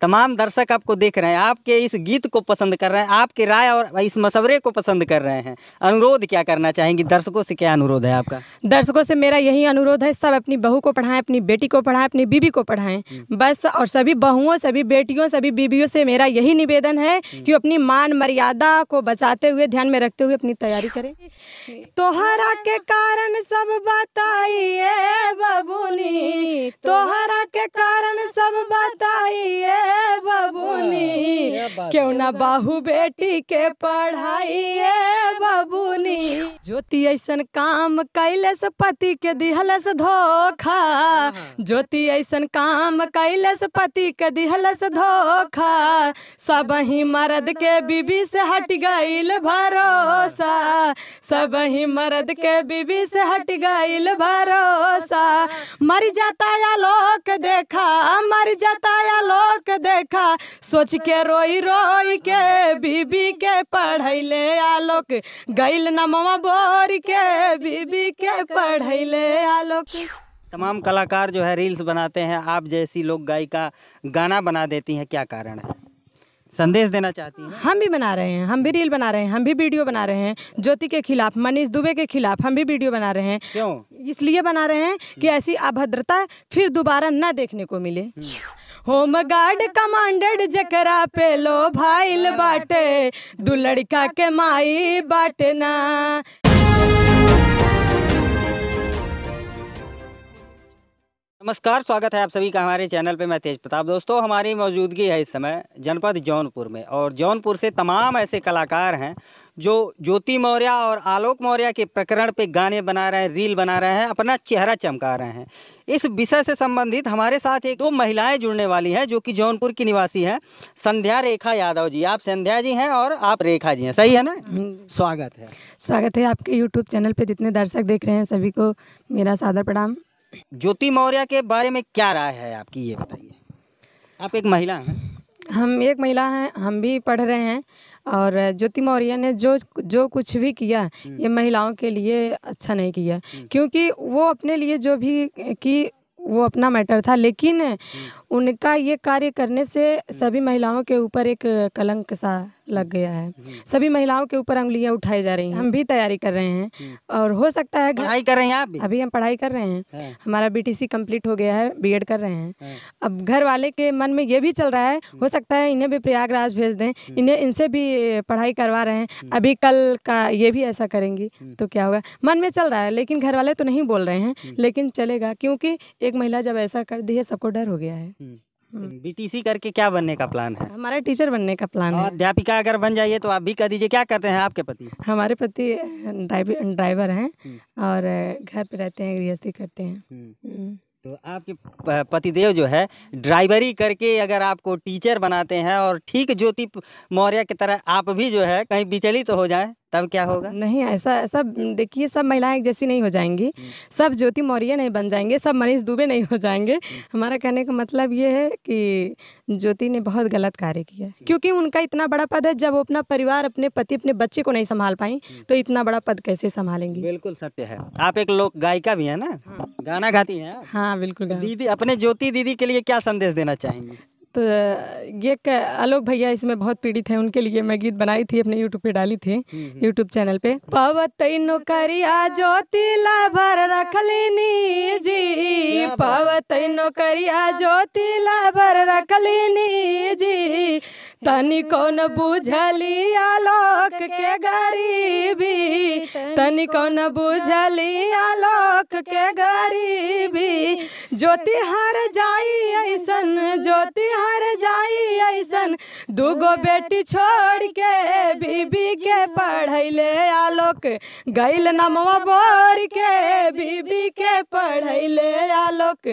तमाम दर्शक आपको देख रहे हैं आपके इस गीत को पसंद कर रहे हैं आपकी राय और इस मशवरे को पसंद कर रहे हैं अनुरोध क्या करना चाहेंगी दर्शकों से क्या अनुरोध है आपका दर्शकों से मेरा यही अनुरोध है सब अपनी बहू को पढ़ाएं अपनी बेटी को पढ़ाएं अपनी बीबी को पढ़ाएं हम्म। बस और सभी बहुओं सभी बेटियों सभी बीबियों से मेरा यही निवेदन है हम्म। कि अपनी मान मर्यादा को बचाते हुए ध्यान में रखते हुए अपनी तैयारी करें हम्म। तोहरा के कारण सब बताइए बबुनी तोहरा के कारण सब बताइए बाबूनी हाँ, क्यों ना बाहू बेटी के पढ़ाइए बबुनी ज्योति ऐसन काम कैले से पति के दिहल से धोखा हाँ। ज्योति ऐसन काम कैले से पति के दिहल से धोखा सब ही मर्द के बीबी से हट गईल भरोसा सब ही मर्द के बीबी से हट गईल भरोसा मर जाता या लोक देखा मर जाता या लोक देखा सोच के रोई रोई के बीबी के पढ़ैले आलोक गैल नमवा बोर के बीबी के पढ़ैले आलोक तमाम कलाकार जो है रील्स बनाते हैं आप जैसी लोग गायिका गाना बना देती हैं क्या कारण है संदेश देना चाहती हैं हम भी बना रहे हैं हम भी रील बना रहे हैं हम भी वीडियो बना रहे हैं ज्योति के खिलाफ मनीष दुबे के खिलाफ हम भी वीडियो बना रहे हैं क्यों इसलिए बना रहे हैं कि ऐसी अभद्रता फिर दोबारा ना देखने को मिले हम्म। होम गार्ड कमांडेड जकरा पे लो भाईल बाटे दू लड़का के माई बाटे ना नमस्कार स्वागत है आप सभी का हमारे चैनल पे मैं तेज प्रताप दोस्तों हमारी मौजूदगी है इस समय जनपद जौनपुर में और जौनपुर से तमाम ऐसे कलाकार हैं जो ज्योति मौर्य और आलोक मौर्य के प्रकरण पे गाने बना रहे हैं रील बना रहे हैं अपना चेहरा चमका रहे हैं इस विषय से संबंधित हमारे साथ एक दो महिलाएं जुड़ने वाली हैं जो कि जौनपुर की निवासी हैं संध्या रेखा यादव जी आप संध्या जी हैं और आप रेखा जी हैं सही है ना हम्म। स्वागत है स्वागत है आपके यूट्यूब चैनल पे जितने दर्शक देख रहे हैं सभी को मेरा सादर प्रणाम ज्योति मौर्य के बारे में क्या राय है आपकी ये बताइए आप एक महिला हैं हम एक महिला हैं हम भी पढ़ रहे हैं और ज्योति मौर्य ने जो जो कुछ भी किया हम्म। ये महिलाओं के लिए अच्छा नहीं किया हम्म। क्योंकि वो अपने लिए जो भी की वो अपना मैटर था लेकिन हम्म। उनका ये कार्य करने से हम्म। सभी महिलाओं के ऊपर एक कलंक सा लग गया है हम्म। सभी महिलाओं के ऊपर उंगलियां उठाई जा रही हैं हम हम्म। भी तैयारी कर रहे हैं और हो सकता है पढ़ाई कर रहे हैं आप भी? अभी हम पढ़ाई कर रहे हैं है। हाँ। हमारा बीटीसी कंप्लीट हो गया है बीएड कर रहे हैं है। हाँ। अब घर वाले के मन में ये भी चल रहा है हो सकता है इन्हें भी प्रयागराज भेज दें इन्हें इनसे भी पढ़ाई करवा रहे हैं अभी कल का ये भी ऐसा करेंगी तो क्या होगा मन में चल रहा है लेकिन घर वाले तो नहीं बोल रहे हैं लेकिन चलेगा क्योंकि एक महिला जब ऐसा कर दी है सबको डर हो गया है बीटीसी हम्म। हम्म। करके क्या बनने का प्लान है हमारा टीचर बनने का प्लान है अध्यापिका अगर बन जाइए तो आप भी कह दीजिए क्या करते हैं आपके पति हमारे पति ड्राइवर हैं हम्म। और घर पे रहते हैं गृहस्थी करते हैं तो आपके पतिदेव जो है ड्राइवरी करके अगर आपको टीचर बनाते हैं और ठीक ज्योति मौर्य की तरह आप भी जो है कहीं विचलित तो हो जाए तब क्या होगा नहीं ऐसा ऐसा देखिए सब महिलाएं एक जैसी नहीं हो जाएंगी हम्म। सब ज्योति मौर्य नहीं बन जाएंगे सब मनीष दुबे नहीं हो जाएंगे हम्म। हमारा कहने का मतलब ये है कि ज्योति ने बहुत गलत कार्य किया क्योंकि उनका इतना बड़ा पद है जब वो अपना परिवार अपने पति अपने बच्चे को नहीं संभाल पाई हम्म। तो इतना बड़ा पद कैसे संभालेंगी बिल्कुल सत्य है आप एक लोक गायिका भी है ना हाँ। गाना गाती है हाँ बिल्कुल दीदी अपने ज्योति दीदी के लिए क्या संदेश देना चाहेंगे तो ये आलोक भैया इसमें बहुत पीड़ित हैं उनके लिए मैं गीत बनाई थी अपने यूट्यूब पे डाली थी यूट्यूब चैनल पे पवत नौकरिया ज्योति लाभर लेनी जी पवत नौकरिया ज्योति लाभर लेनी तनिको न बुझली आलोक के गरीबी तनिको न बुझली आलोक के गरीबी ज्योति हर जाई ऐसन ज्योति हर जाई ऐसन दूगो बेटी छोड़ के बीबी के ले आलोक गैल नमवा बोर के बीबी के ले आलोक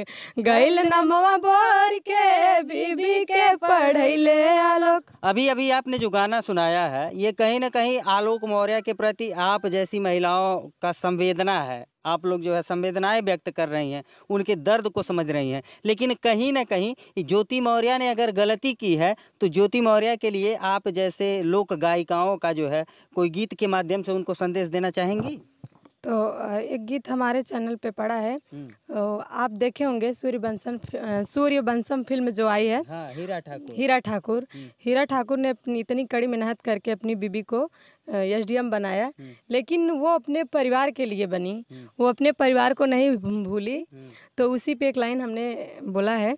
गैल नमवा बोर के बीबी के ले आलोक तक अभी अभी आपने जो गाना सुनाया है ये कहीं ना कहीं आलोक मौर्य के प्रति आप जैसी महिलाओं का संवेदना है आप लोग जो है संवेदनाएं व्यक्त कर रही हैं उनके दर्द को समझ रही हैं लेकिन कहीं ना कहीं ज्योति मौर्य ने अगर गलती की है तो ज्योति मौर्य के लिए आप जैसे लोक गायिकाओं का जो है कोई गीत के माध्यम से उनको संदेश देना चाहेंगी तो एक गीत हमारे चैनल पे पड़ा है तो आप देखे होंगे सूर्य बंसम सूर्य बंसम फिल्म जो आई है हाँ, हीरा ठाकुर हीरा ठाकुर हम्म। हीरा ठाकुर ने अपनी इतनी कड़ी मेहनत करके अपनी बीबी को एस डी एम बनाया हम्म। लेकिन वो अपने परिवार के लिए बनी वो अपने परिवार को नहीं भूली तो उसी पे एक लाइन हमने बोला है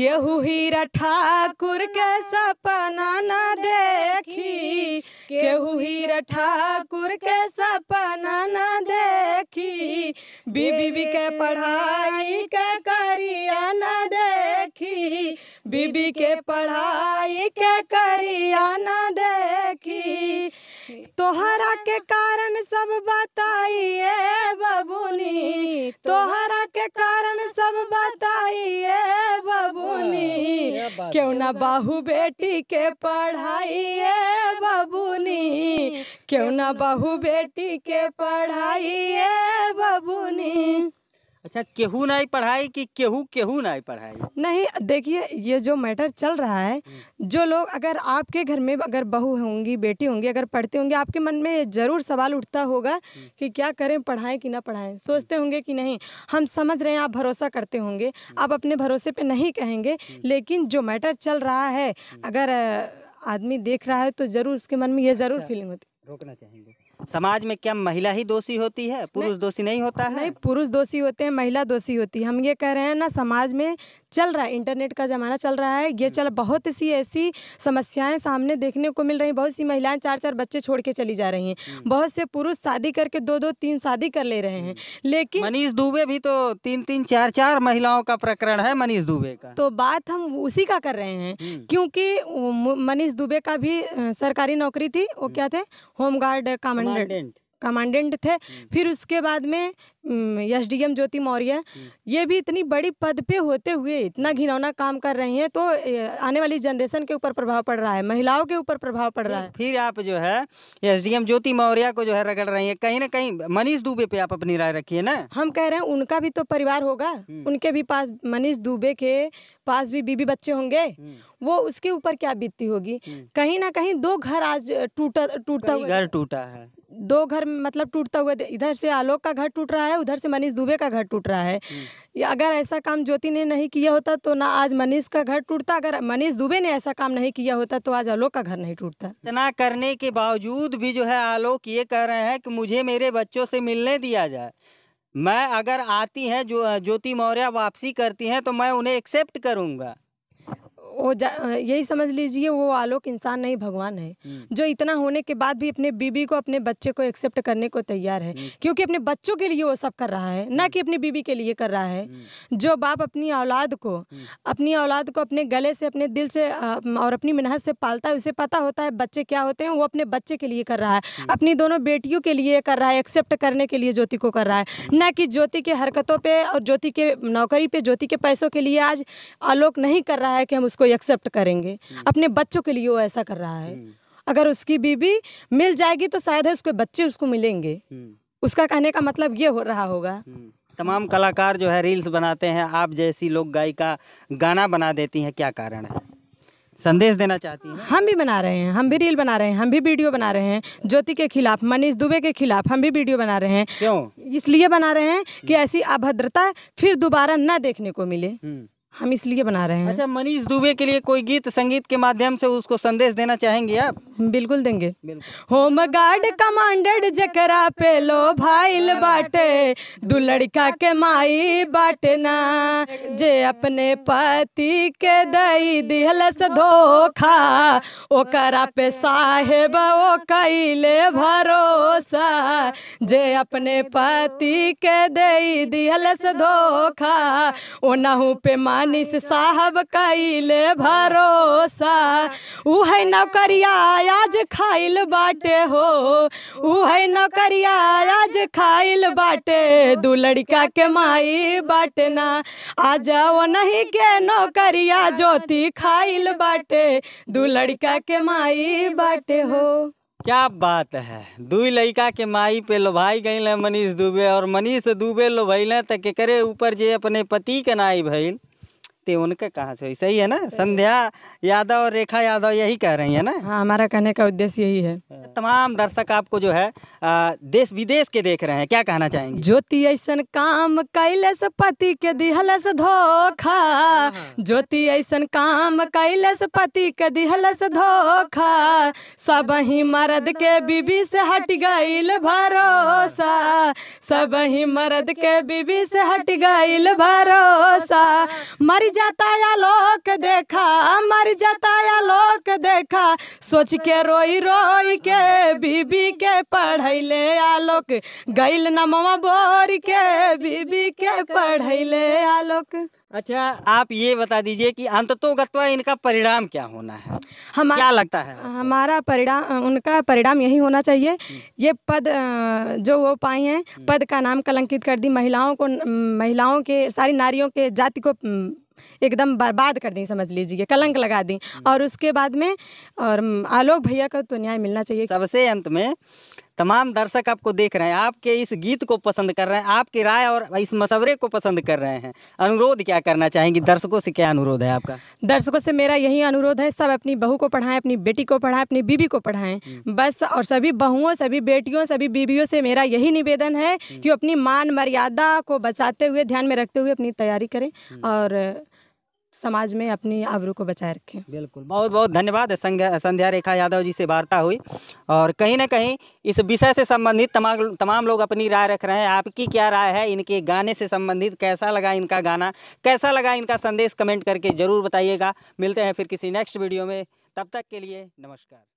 केहू हीरा ठाकुर के सपना न देखी केहू हीरा ठाकुर के सपना न देखी बीबी बी के पढ़ाई के करिया न देखी बीबी के पढ़ाई के करिया न देखी तोहरा के कारण सब बताइए बबुनी तोहरा के कारण सब बताइए बबुनी हाँ, क्यों ना बाहू बेटी के पढ़ाइए बबुनी क्यों ना बाहू बेटी के पढ़ाइए बबुनी अच्छा केहू नहीं पढ़ाई कि केहू केहू नहीं पढ़ाई नहीं देखिए ये जो मैटर चल रहा है हम्म। जो लोग अगर आपके घर में अगर बहू होंगी बेटी होंगी अगर पढ़ते होंगे आपके मन में ज़रूर सवाल उठता होगा हम्म। कि क्या करें पढ़ाएं कि ना पढ़ाएं सोचते हम्म। होंगे कि नहीं हम समझ रहे हैं आप भरोसा करते होंगे आप अपने भरोसे पर नहीं कहेंगे लेकिन जो मैटर चल रहा है अगर आदमी देख रहा है तो ज़रूर उसके मन में ये ज़रूर फीलिंग अच्छा। होती रोकना चाहेंगे समाज में क्या महिला ही दोषी होती है पुरुष दोषी नहीं होता है नहीं पुरुष दोषी होते हैं महिला दोषी होती है हम ये कह रहे हैं ना समाज में चल रहा है इंटरनेट का ज़माना चल रहा है ये चल बहुत सी ऐसी समस्याएं सामने देखने को मिल रही बहुत सी महिलाएं चार चार बच्चे छोड़ के चली जा रही हैं हम्म। बहुत से पुरुष शादी करके दो दो तीन शादी कर ले रहे हैं हम्म। लेकिन मनीष दुबे भी तो तीन तीन चार चार महिलाओं का प्रकरण है मनीष दुबे का तो बात हम उसी का कर रहे हैं हम्म। क्योंकि मनीष दुबे का भी सरकारी नौकरी थी वो क्या थे होमगार्ड कमांडेंट कमांडेंट थे हम्म। फिर उसके बाद में एस हम्म, डी एम ज्योति मौर्य हम्म। ये भी इतनी बड़ी पद पे होते हुए इतना घिनौना काम कर रही हैं तो आने वाली जनरेशन के ऊपर प्रभाव पड़ रहा है महिलाओं के ऊपर प्रभाव पड़ रहा है फिर आप जो है S D M Jyoti Maurya को जो है रगड़ रही है कहीं ना कहीं मनीष दुबे पे आप अपनी राय रखिए ना हम कह रहे हैं उनका भी तो परिवार होगा उनके भी पास मनीष दुबे के पास भी बीबी बच्चे होंगे वो उसके ऊपर क्या बीतती होगी कहीं ना कहीं दो घर आज टूटा टूटा घर टूटा है दो घर मतलब टूटता हुआ इधर से आलोक का घर टूट रहा है उधर से मनीष दुबे का घर टूट रहा है हम्म। अगर ऐसा काम ज्योति ने नहीं किया होता तो ना आज मनीष का घर टूटता अगर मनीष दुबे ने ऐसा काम नहीं किया होता तो आज आलोक का घर नहीं टूटता इतना करने के बावजूद भी जो है आलोक ये कह रहे हैं कि मुझे मेरे बच्चों से मिलने दिया जाए मैं अगर आती हैं जो ज्योति मौर्य वापसी करती हैं तो मैं उन्हें एक्सेप्ट करूँगा वो यही समझ लीजिए वो आलोक इंसान नहीं भगवान है हम्म। जो इतना होने के बाद भी अपने बीबी को अपने बच्चे को एक्सेप्ट करने को तैयार है हम्म। क्योंकि अपने बच्चों के लिए वो सब कर रहा है ना हम्म। कि अपनी बीबी के लिए कर रहा है जो बाप अपनी औलाद को अपनी औलाद को अपने गले से अपने दिल से और अपनी मेहनत से पालता है उसे पता होता है बच्चे क्या होते हैं वो अपने बच्चे के लिए कर रहा है अपनी दोनों बेटियों के लिए कर रहा है एक्सेप्ट करने के लिए ज्योति को कर रहा है ना कि ज्योति के हरकतों पर और ज्योति के नौकरी पर ज्योति के पैसों के लिए आज आलोक नहीं कर रहा है कि हम उसको कोई एक्सेप्ट करेंगे हम्म। अपने बच्चों के लिए वो ऐसा कर रहा है हम्म। अगर उसकी बीबी मिल जाएगी तो शायद है उसके बच्चे उसको मिलेंगे हम्म। उसका कहने का मतलब ये हो रहा होगा तमाम कलाकार जो है रील्स बनाते हैं आप जैसी लोग गायिका गाना बना देती हैं क्या कारण है संदेश देना चाहती हैं हम भी बना रहे हैं हम भी रील बना रहे हैं हम भी वीडियो बना रहे हैं ज्योति के खिलाफ मनीष दुबे के खिलाफ हम भी वीडियो बना रहे हैं क्यों इसलिए बना रहे हैं कि ऐसी अभद्रता फिर दोबारा ना देखने को मिले हम इसलिए बना रहे हैं अच्छा मनीष दुबे के लिए कोई गीत संगीत के माध्यम से उसको संदेश देना चाहेंगे आप बिल्कुल देंगे होम गार्ड कमांडेड जकरा पे लो भाईल बाटे दू लड़का के माई बाटना जे अपने पति के दई दिहल से धोखा ओकरा पे साहेब ओ कैले भरोसा जे अपने पति के दई दिहल से धोखा ओनाहू पे माई अनिस साहब कैल भरोसा उहे नौकरिया आज खाइल बाटे हो उहे नौकरिया आज खाइल बाटे दू लड़का के माई बाटे ना आ जाओ नहीं के नौकरिया ज्योति खाइल बाटे दू लड़का के माई बाटे हो क्या बात है दुई लड़का के माई पे लोभाई गई मनीष दुबे और मनीष दुबे लोभैल तो केकरे ऊपर जे अपने पति के नाई भैल सकती उनके कहाँ से हुई सही है ना संध्या यादव और रेखा यादव यही कह रही है ना हाँ हमारा कहने का उद्देश्य यही है तो तमाम दर्शक आपको जो है देश विदेश के देख रहे हैं क्या कहना चाहेंगे ज्योति ऐसा काम कैलस पति के दिहलस धोखा हाँ। ज्योति ऐसा काम कैलस पति के दिहलस धोखा सब ही मर्द के बीबी से हट गई भरो भरोसा सब ही मर्द के बीबी से हट गईल भरोसा मर जाता या लोक देखा मर जाता या लोक देखा सोच के रोई रोई के बीबी के पढ़ैले आलोक गईल नमवा बोर के बीबी के पढ़ैले आलोक अच्छा आप ये बता दीजिए कि अंततोगत्वा इनका परिणाम क्या होना है हमारा क्या लगता है हमारा परिणाम उनका परिणाम यही होना चाहिए हम्म। ये पद जो वो पाई हैं हम्म। पद का नाम कलंकित कर दी महिलाओं को महिलाओं के सारी नारियों के जाति को एकदम बर्बाद कर दी समझ लीजिए कलंक लगा दी हम्म। और उसके बाद में और आलोक भैया का तो न्याय मिलना चाहिए सबसे अंत में तमाम दर्शक आपको देख रहे हैं आपके इस गीत को पसंद कर रहे हैं आपकी राय और इस मशवरे को पसंद कर रहे हैं अनुरोध क्या करना चाहेंगी दर्शकों से क्या अनुरोध है आपका दर्शकों से मेरा यही अनुरोध है सब अपनी बहू को पढ़ाएं अपनी बेटी को पढ़ाएं अपनी बीबी को पढ़ाएं हम्म। बस और सभी बहुओं सभी बेटियों सभी बीबियों से मेरा यही निवेदन है हम्म। कि अपनी मान मर्यादा को बचाते हुए ध्यान में रखते हुए अपनी तैयारी करें हम्म। और समाज में अपनी आबरू को बचाए रखें बिल्कुल बहुत बहुत धन्यवाद संध्या रेखा यादव जी से वार्ता हुई और कहीं ना कहीं इस विषय से संबंधित तमाम तमाम लोग अपनी राय रख रहे हैं आपकी क्या राय है इनके गाने से संबंधित कैसा लगा इनका गाना कैसा लगा इनका संदेश कमेंट करके ज़रूर बताइएगा मिलते हैं फिर किसी नेक्स्ट वीडियो में तब तक के लिए नमस्कार